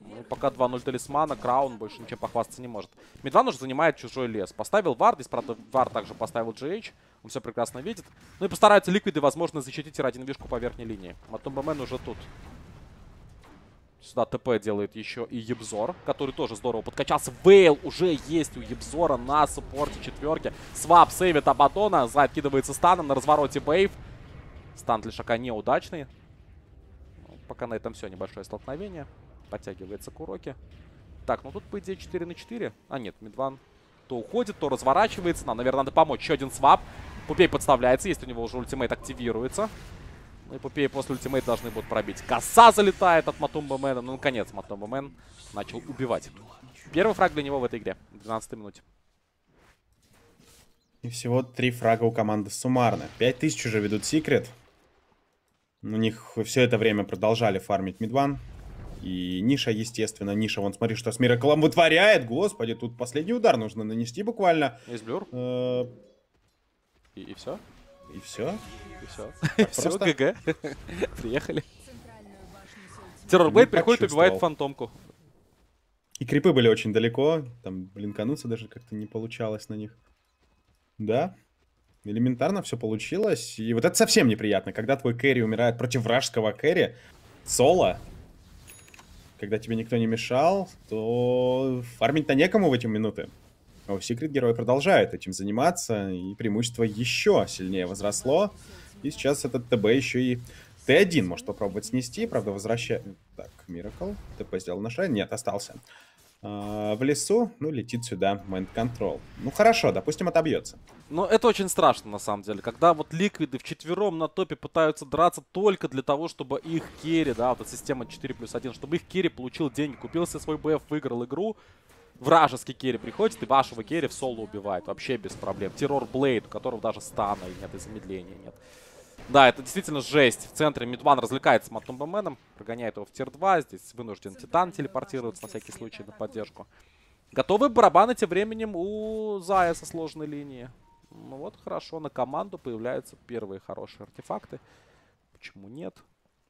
Ну, пока 2-0 талисмана, Краун больше ничем похвастаться не может. Медван уже занимает чужой лес. Поставил Вар, здесь, правда, Вар также поставил GH. Он все прекрасно видит. Ну и постараются ликвиды, возможно, защитить Радин Вишку по верхней линии. Матумбамен уже тут. Сюда ТП делает еще и Ебзор, который тоже здорово подкачался. Вейл уже есть у Ебзора на саппорте четверки. Свап сейвит Абадона, закидывается станом на развороте Бейв. Стан для Шака неудачный. Ну, пока на этом все, небольшое столкновение. Подтягивается Куроки. Так, ну тут, по идее, 4 на 4. А, нет, медван то уходит, то разворачивается. Нам, наверное, надо помочь. Еще один свап. Пупей подставляется, есть у него уже ультимейт активируется. Ну и Пупей после ультимейта должны будут пробить. Коса залетает от Матумба Мэна. Ну, наконец, Матумба Мэн начал убивать. Первый фраг для него в этой игре. 12 минуте. И всего три фрага у команды суммарно. 5000 уже ведут секрет. У них все это время продолжали фармить мидван. И ниша, естественно, ниша. Вон смотри, что с Мираклом вытворяет. Господи, тут последний удар нужно нанести буквально. Есть блюр. Э, и, все? И все. И все. Все, ГГ. Приехали. Террор Террорбейт приходит, и убивает фантомку. И крипы были очень далеко. Там блинкануться даже как-то не получалось на них. Да. Элементарно все получилось. И вот это совсем неприятно, когда твой кэрри умирает против вражеского кэрри. Соло когда тебе никто не мешал, то фармить-то некому в эти минуты. Но а секрет герой продолжает этим заниматься, и преимущество еще сильнее возросло. И сейчас этот ТБ еще и Т1 может попробовать снести, правда возвращает... Так, Миракл, ТП сделал на шее, нет, остался. А, в лесу, ну, летит сюда Mind Control. Ну, хорошо, допустим, отобьется. Но это очень страшно, на самом деле, когда вот ликвиды вчетвером на топе пытаются драться только для того, чтобы их керри, да, вот эта система 4 плюс 1, чтобы их керри получил деньги, купил себе свой БФ, выиграл игру, вражеский керри приходит и вашего керри в соло убивает, вообще без проблем. Террор Блейд, у которого даже стана и нет, и замедления нет. Да, это действительно жесть. В центре Мидван развлекается Матумбаменом, прогоняет его в тир-2. Здесь вынужден Титан телепортироваться на всякий случай на поддержку. Готовы барабаны тем временем у Зая со сложной линии. Ну вот, хорошо, на команду появляются первые хорошие артефакты. Почему нет?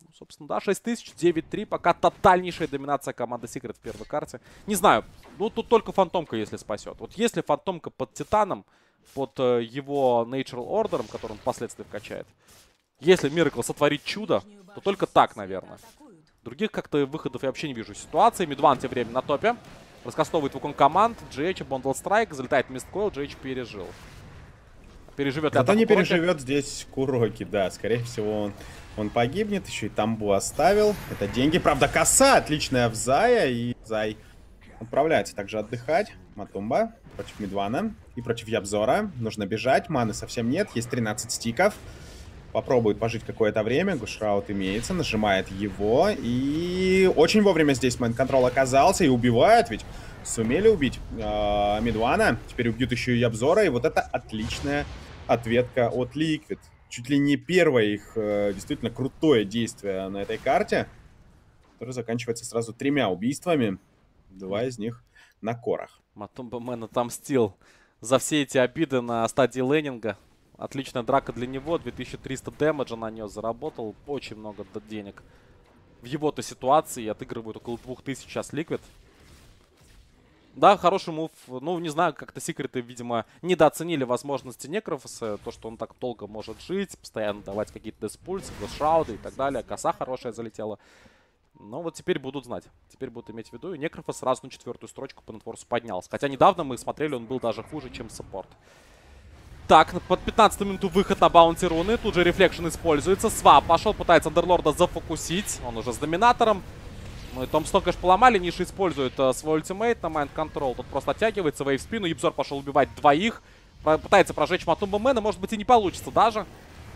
Ну, собственно, да, 6000, 9-3. Пока тотальнейшая доминация команды Secret в первой карте. Не знаю, ну тут только Фантомка, если спасет. Вот если Фантомка под Титаном, под э, его Natural Order, который он впоследствии вкачает. Если Миракл сотворит чудо, то только так, наверное. Других как-то выходов я вообще не вижу. Ситуации. Мидван тем временем на топе. Раскастовывает вукон команд. GH, Бондл Страйк. Залетает мисткойл. GH пережил. Переживет Кто не Куроки. переживет здесь Куроки, да. Скорее всего, он, он погибнет. Еще и Тамбу оставил. Это деньги. Правда, коса. Отличная в Зая. И Зай отправляется также отдыхать. Матумба против Медвана и против Ябзора. Нужно бежать, маны совсем нет, есть 13 стиков. Попробует пожить какое-то время, Гушраут имеется, нажимает его. И очень вовремя здесь майн-контрол оказался и убивает, ведь сумели убить э, Мидвана. Теперь убьют еще и Ябзора, и вот это отличная ответка от Ликвид. Чуть ли не первое их э, действительно крутое действие на этой карте, которое заканчивается сразу тремя убийствами. Два из них на корах. Матумба Мэн отомстил за все эти обиды на стадии Ленинга Отличная драка для него. 2300 дэмэджа нанес, заработал очень много денег. В его-то ситуации отыгрывают около 2000 сейчас Ликвид. Да, хороший мув. Ну, не знаю, как-то секреты, видимо, недооценили возможности Некрофоса. То, что он так долго может жить, постоянно давать какие-то деспульсы, шауды и так далее. Коса хорошая залетела. Но вот теперь будут знать. Теперь будут иметь в виду. И Некрофа сразу на четвертую строчку по нетворсу поднялся. Хотя недавно мы смотрели, он был даже хуже, чем саппорт. Так, под 15 минуту выход на баунти руны. Тут же рефлекшн используется. Свап пошел, пытается Андерлорда зафокусить. Он уже с доминатором. Ну и Томстон, конечно, поломали. Ниша использует э, свой ультимейт на майнд Control. Тут просто оттягивается, вейв в спину. Ебзор пошел убивать двоих. Про пытается прожечь Матумба Мэна. Может быть и не получится даже.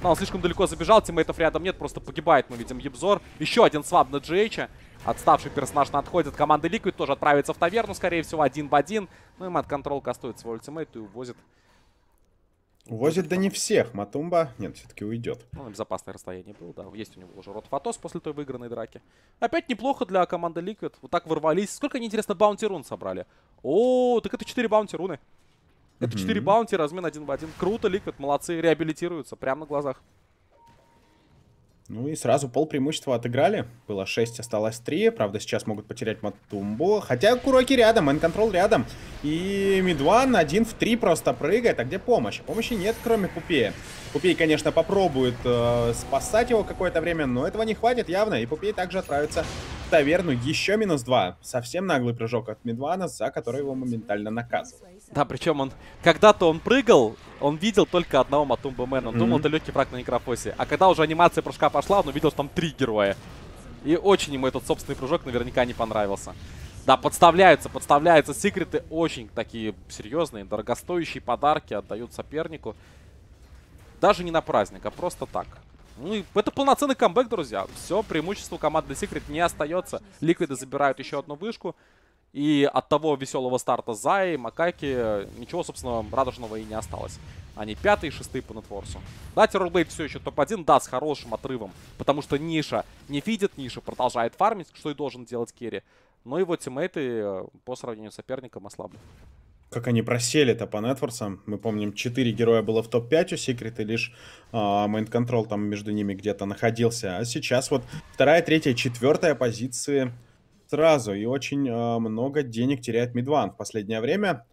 Но ну, он слишком далеко забежал, тиммейтов рядом нет, просто погибает, мы видим, Ебзор. Еще один сваб на Джейча, Отставший персонаж на отходе от команды Liquid тоже отправится в таверну, скорее всего, один в один. Ну и Мат Контрол кастует свой ультимейт и увозит. Увозит, да не всех. Матумба, нет, все-таки уйдет. Ну, безопасное расстояние был, да. Есть у него уже рот Фатос после той выигранной драки. Опять неплохо для команды Liquid. Вот так ворвались. Сколько они, интересно, баунти рун собрали? О, так это 4 баунти руны. Это 4 баунти, размен один в один. Круто, Ликвид, молодцы, реабилитируются прямо на глазах. Ну и сразу пол преимущества отыграли. Было 6, осталось 3. Правда, сейчас могут потерять Матумбу. Хотя Куроки рядом, Энконтрол рядом. И Мидван один в 3 просто прыгает. А где помощь? Помощи нет, кроме Пупея. Пупей, конечно, попробует э, спасать его какое-то время, но этого не хватит явно. И Пупей также отправится в таверну. Еще минус два. Совсем наглый прыжок от Медвана, за который его моментально наказывают. Да, причем он... Когда-то он прыгал, он видел только одного Матумбамена. Он mm -hmm. думал, это легкий враг на Некрофосе. А когда уже анимация прыжка пошла, он увидел, что там три героя. И очень ему этот собственный прыжок наверняка не понравился. Да, подставляются, подставляются секреты. Очень такие серьезные, дорогостоящие подарки отдают сопернику. Даже не на праздник, а просто так. Ну и это полноценный камбэк, друзья. Все, преимущество команды Secret не остается. Ликвиды забирают еще одну вышку. И от того веселого старта Зай, Макаки, ничего, собственно, радужного и не осталось. Они пятый и шестые по нетворсу. Да, Террорблейд все еще топ-1, да, с хорошим отрывом. Потому что Ниша не видит, Ниша продолжает фармить, что и должен делать Керри. Но его тиммейты э, по сравнению с соперником ослабли как они просели-то по нетворсам. Мы помним, 4 героя было в топ-5 у Секрет, и лишь а, Mind э, Control там между ними где-то находился. А сейчас вот вторая, третья, четвертая позиции сразу. И очень э, много денег теряет Мидван в последнее время.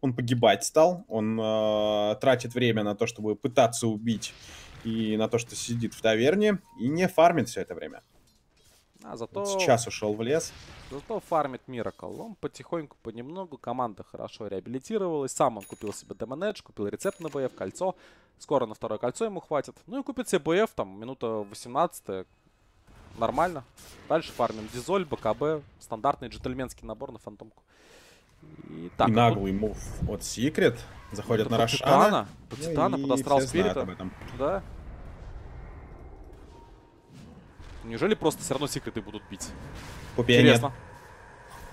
Он погибать стал, он э, тратит время на то, чтобы пытаться убить и на то, что сидит в таверне, и не фармит все это время. А зато... Вот сейчас ушел в лес. Зато фармит Миракл. Он потихоньку, понемногу, команда хорошо реабилитировалась. Сам он купил себе демонедж, купил рецепт на БФ, кольцо. Скоро на второе кольцо ему хватит. Ну и купит себе БФ, там, минута 18 Нормально. Дальше фармим Дизоль, БКБ. Стандартный джентльменский набор на фантомку. И, так, и а наглый тут... мув от Секрет. Заходят на Рошана. По Титана, ну, по Титана подострал Спирита. Да. Неужели просто все равно секреты будут бить? Купения. Интересно.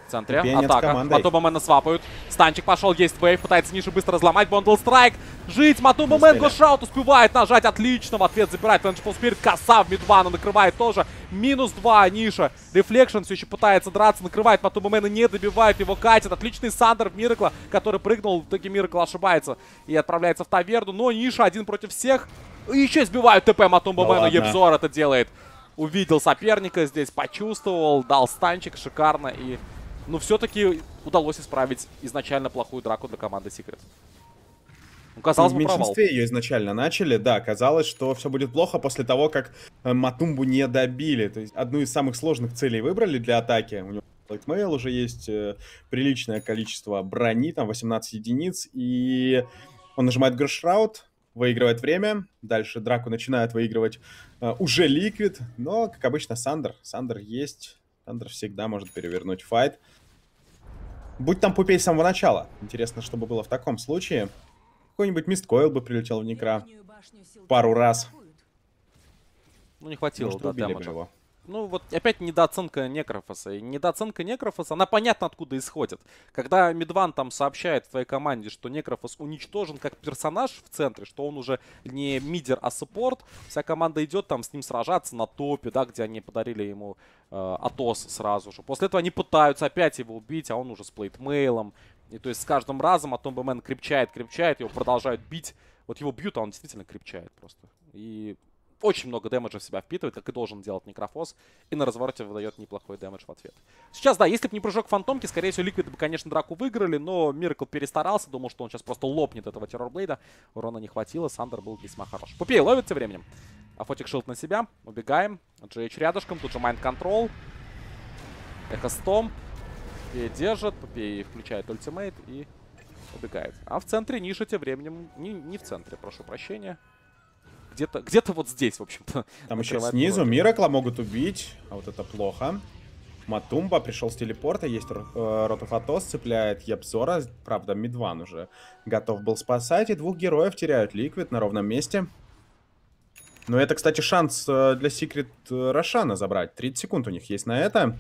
В центре. Купения Атака. Матуба Мэна свапают. Станчик пошел, есть вейв. Пытается нишу быстро разломать. Бондл страйк. Жить. Матуба Мэн гошаут успевает нажать. Отлично. В ответ забирает Фэншпул Спирит. Коса в мидвана накрывает тоже. Минус 2 ниша. Рефлекшн все еще пытается драться. Накрывает Матуба Мэна. Не добивает. Его катит. Отличный Сандер в Миракла, который прыгнул. В итоге Миракл ошибается и отправляется в таверну. Но ниша один против всех. И еще сбивают ТП Матумба Мэна. Ебзор это делает увидел соперника, здесь почувствовал, дал станчик, шикарно. И, ну, все-таки удалось исправить изначально плохую драку для команды Secret. Ну, казалось, в меньшинстве провал. ее изначально начали, да, казалось, что все будет плохо после того, как э, Матумбу не добили. То есть одну из самых сложных целей выбрали для атаки. У него Lightmail уже есть э, приличное количество брони, там 18 единиц, и он нажимает Гершраут, выигрывает время. Дальше драку начинает выигрывать э, уже Ликвид. Но, как обычно, Сандер. Сандер есть. Сандер всегда может перевернуть файт. Будь там пупей с самого начала. Интересно, что бы было в таком случае. Какой-нибудь мисткоил бы прилетел в Некра пару раз. Ну, не хватило, Может, да, убили бы его ну вот опять недооценка Некрофоса. И недооценка Некрофоса, она понятно откуда исходит. Когда Мидван там сообщает в твоей команде, что Некрофос уничтожен как персонаж в центре, что он уже не мидер, а суппорт, вся команда идет там с ним сражаться на топе, да, где они подарили ему э, Атос сразу же. После этого они пытаются опять его убить, а он уже с плейтмейлом. И то есть с каждым разом а Атомбэмен крепчает, крепчает, его продолжают бить. Вот его бьют, а он действительно крепчает просто. И очень много дэмэджа в себя впитывает, как и должен делать Некрофос, и на развороте выдает неплохой дэмэдж в ответ. Сейчас, да, если бы не прыжок Фантомки, скорее всего, Ликвид бы, конечно, драку выиграли, но Миракл перестарался, думал, что он сейчас просто лопнет этого Террорблейда. Урона не хватило, Сандер был весьма хорош. Пупей ловит тем временем. Афотик шилд на себя, убегаем. GH рядышком, тут же Mind Control. Эхостом. Пупей держит, Пупей включает ультимейт и убегает. А в центре Ниша тем временем... Не, не в центре, прошу прощения. Где-то где вот здесь, в общем-то. Там еще снизу было. Миракла могут убить, а вот это плохо. Матумба пришел с телепорта, есть э, Ротофатос, цепляет Ябзора, правда, Медван уже готов был спасать, и двух героев теряют Ликвид на ровном месте. Но ну, это, кстати, шанс э, для Секрет э, Рошана забрать. 30 секунд у них есть на это.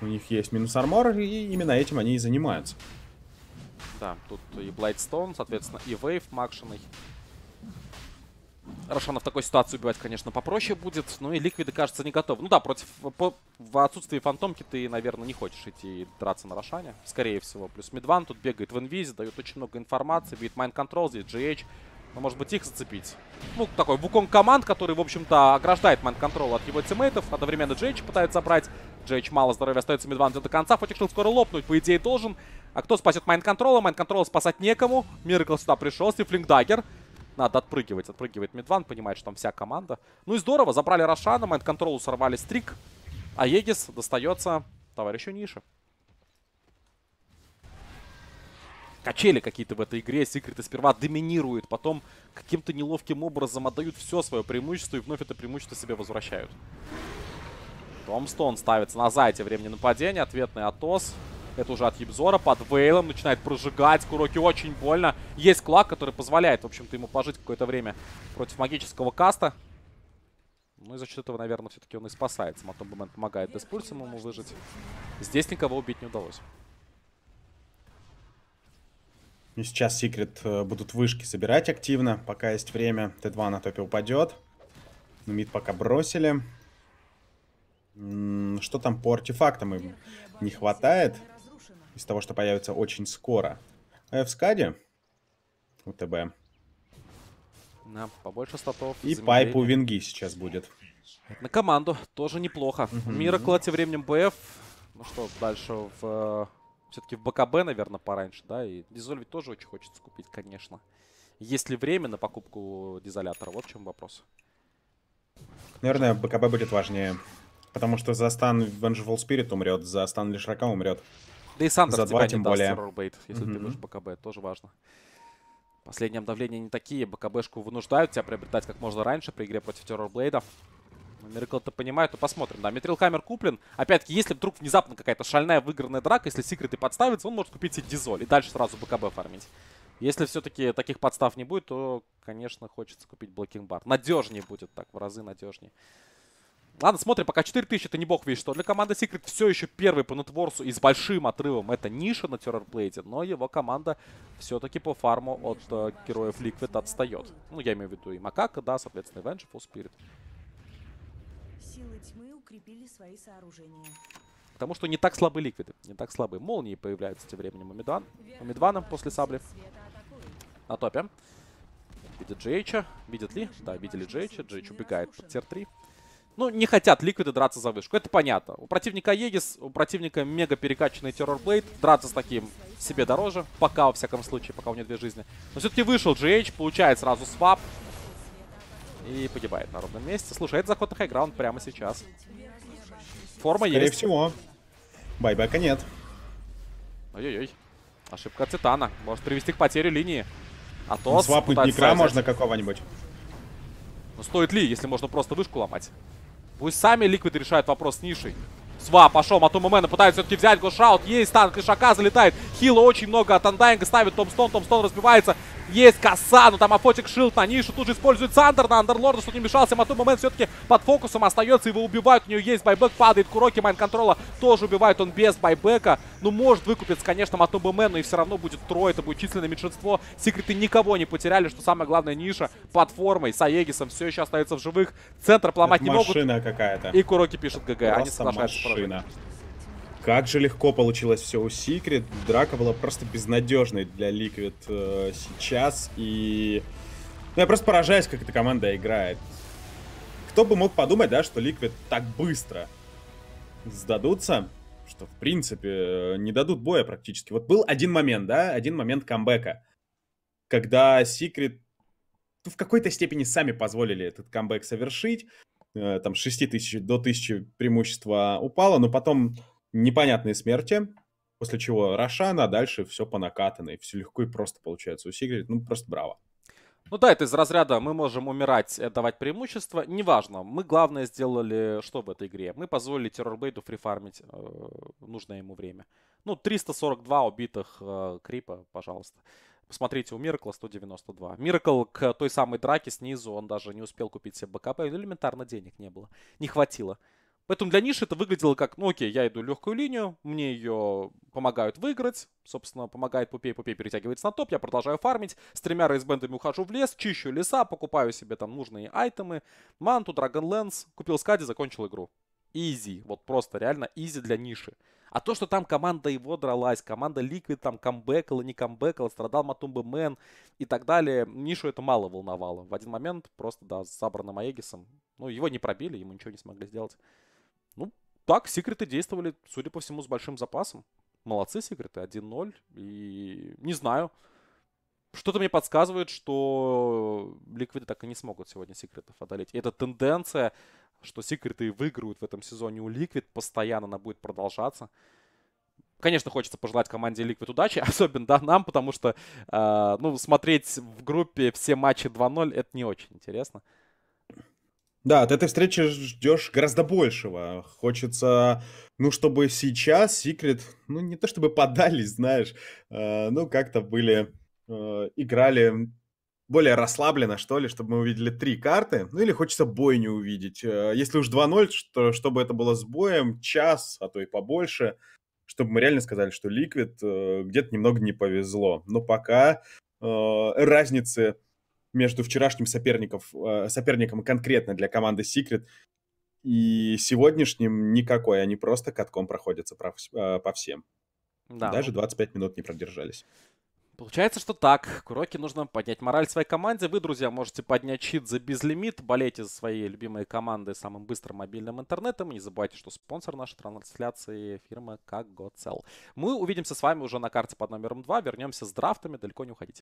У них есть минус армор, и именно этим они и занимаются. Да, тут и Блайдстоун, соответственно, и Вейв Макшиной Рошана в такой ситуации убивать, конечно, попроще будет. Ну и Ликвиды, кажется, не готовы. Ну да, против по, в отсутствии фантомки ты, наверное, не хочешь идти драться на Рошане. Скорее всего. Плюс Мидван тут бегает в инвизе, дает очень много информации. Видит Mind Control, здесь GH. Ну, может быть, их зацепить. Ну, такой вукон команд, который, в общем-то, ограждает Mind Control от его тиммейтов. Одновременно GH пытается забрать. GH мало здоровья, остается Мидван до конца. Фотикшин скоро лопнуть, по идее, должен. А кто спасет Mind Control? Mind Control спасать некому. Миракл сюда пришел, Стифлинг Даггер. Надо отпрыгивать. Отпрыгивает Мидван, понимает, что там вся команда. Ну и здорово, забрали Рошана, Майнд Контролу сорвали стрик. А Егис достается товарищу Ниши. качели какие-то в этой игре. Секреты сперва доминируют, потом каким-то неловким образом отдают все свое преимущество и вновь это преимущество себе возвращают. Томстон ставится на зайте. Времени нападения. Ответный Атос. Это уже от Ебзора под Вейлом. Начинает прожигать. Куроки очень больно. Есть Клак, который позволяет, в общем-то, ему пожить какое-то время против магического каста. Ну и за счет этого, наверное, все-таки он и спасается. Матом Бумен помогает Деспульсом ему выжить. Здесь никого убить не удалось. сейчас Секрет э, будут вышки собирать активно, пока есть время. Т2 на топе упадет. Ну, мид пока бросили. Что там по артефактам им не хватает? из того, что появится очень скоро. А в скаде у ТБ. Да, побольше статов. И пайп у Винги сейчас будет. На команду тоже неплохо. Мира Миракл тем временем БФ. Ну что, дальше в... Э, Все-таки в БКБ, наверное, пораньше, да? И Дизоль ведь тоже очень хочется купить, конечно. Есть ли время на покупку дизолятора? Вот в чем вопрос. Наверное, БКБ будет важнее. Потому что за стан Vengeful Spirit умрет, за стан Лишрака умрет. Да и Сандерс за тебя не более. даст роллбейт, если угу. ты будешь БКБ, тоже важно. Последние обновления не такие. БКБшку вынуждают тебя приобретать как можно раньше при игре против террорблейдов. Миракл это понимает, то посмотрим. Да, Митрил Хаммер куплен. Опять-таки, если вдруг внезапно какая-то шальная выигранная драка, если секреты подставится, он может купить себе дизоль и дальше сразу БКБ фармить. Если все-таки таких подстав не будет, то, конечно, хочется купить блокинг бар. Надежнее будет так, в разы надежнее. Ладно, смотрим, пока 4000 это не бог видит, что для команды Secret все еще первый по нетворсу и с большим отрывом. Это ниша на террорплейте, но его команда все-таки по фарму от э, героев Liquid отстает. Ну, я имею в виду и Макака, да, соответственно, и Venge, Full Spirit. Силы тьмы укрепили свои сооружения. Потому что не так слабы ликвиды, не так слабы. молнии появляются тем временем у, Медван, у Медвана после сабли. На топе. Видит Джейча, видит ли? Да, видели Джейча. Джейч убегает под тир 3. Ну, не хотят ликвиды драться за вышку. Это понятно. У противника Егис, у противника мега перекачанный Террор Блейд Драться с таким себе дороже. Пока, во всяком случае, пока у него две жизни. Но все-таки вышел GH, получает сразу свап. И погибает на ровном месте. Слушай, это заход на хайграунд прямо сейчас. Форма Скорее есть. всего. Байбека нет. Ой-ой-ой. Ошибка Титана. Может привести к потере линии. А то... Свапнуть Некра можно какого-нибудь. Ну стоит ли, если можно просто вышку ломать? Пусть сами Ликвид решают вопрос с нишей. Сва пошел, Матумамена пытается все-таки взять Гошаут. Есть танк Ишака, залетает. Хила очень много от Андайнга ставит Томстон. Томстон разбивается. Есть коса, но там Афотик шилд на нишу. Тут же использует Сандер на Андерлорда, что не мешался. Мату момент все-таки под фокусом остается. Его убивают. У нее есть байбек, падает Куроки. Майн контрола тоже убивает он без байбека. Ну, может выкупиться, конечно, Мату Бэмен, но и все равно будет трое. Это будет численное меньшинство. Секреты никого не потеряли, что самое главное, ниша под формой. С Аегисом все еще остается в живых. Центр пломать Это не могут. Машина какая-то. И Куроки пишет ГГ. А Они соглашаются машина. Как же легко получилось все у Секрет. Драка была просто безнадежной для Ликвид э, сейчас. И ну, я просто поражаюсь, как эта команда играет. Кто бы мог подумать, да, что Ликвид так быстро сдадутся, что, в принципе, э, не дадут боя практически. Вот был один момент, да, один момент камбэка, когда Секрет ну, в какой-то степени сами позволили этот камбэк совершить. Э, там 6 тысяч до 1000 преимущества упало, но потом непонятные смерти, после чего Рошан, а дальше все по накатанной. Все легко и просто получается. У Сигарет, ну, просто браво. Ну да, это из разряда мы можем умирать, давать преимущество. Неважно, мы главное сделали что в этой игре? Мы позволили террорбейду фрифармить э, нужное ему время. Ну, 342 убитых э, крипа, пожалуйста. Посмотрите, у Миракла 192. Миракл к той самой драке снизу, он даже не успел купить себе БКП, элементарно денег не было, не хватило. Поэтому для ниши это выглядело как, ну окей, я иду легкую линию, мне ее помогают выиграть, собственно, помогает Пупей, Пупей перетягивается на топ, я продолжаю фармить, с тремя рейсбендами ухожу в лес, чищу леса, покупаю себе там нужные айтемы, манту, Dragon Lens, купил скади, закончил игру. Изи, вот просто реально изи для ниши. А то, что там команда его дралась, команда Ликвид там камбэкала, не камбэкала, страдал Матумбы Мэн и так далее, Нишу это мало волновало. В один момент просто, да, забрано Маегисом. Ну, его не пробили, ему ничего не смогли сделать так, секреты действовали, судя по всему, с большим запасом. Молодцы, секреты, 1-0. И не знаю. Что-то мне подсказывает, что ликвиды так и не смогут сегодня секретов одолеть. И эта тенденция, что секреты выиграют в этом сезоне у ликвид, постоянно она будет продолжаться. Конечно, хочется пожелать команде Liquid удачи, особенно да, нам, потому что э, ну, смотреть в группе все матчи 2-0 это не очень интересно. Да, от этой встречи ждешь гораздо большего. Хочется, ну, чтобы сейчас Секрет, ну, не то чтобы подались, знаешь, э, ну, как-то были, э, играли более расслабленно, что ли, чтобы мы увидели три карты. Ну, или хочется бой не увидеть. Э, если уж 2-0, что, чтобы это было с боем, час, а то и побольше, чтобы мы реально сказали, что Ликвид э, где-то немного не повезло. Но пока э, разницы между вчерашним соперников, э, соперником конкретно для команды Secret и сегодняшним никакой. Они просто катком проходятся э, по всем. Да. Даже 25 минут не продержались. Получается, что так. Куроки нужно поднять мораль своей команде. Вы, друзья, можете поднять щит за безлимит, болейте за свои любимые команды самым быстрым мобильным интернетом. И не забывайте, что спонсор нашей трансляции фирма Как Go Мы увидимся с вами уже на карте под номером 2. Вернемся с драфтами. Далеко не уходите.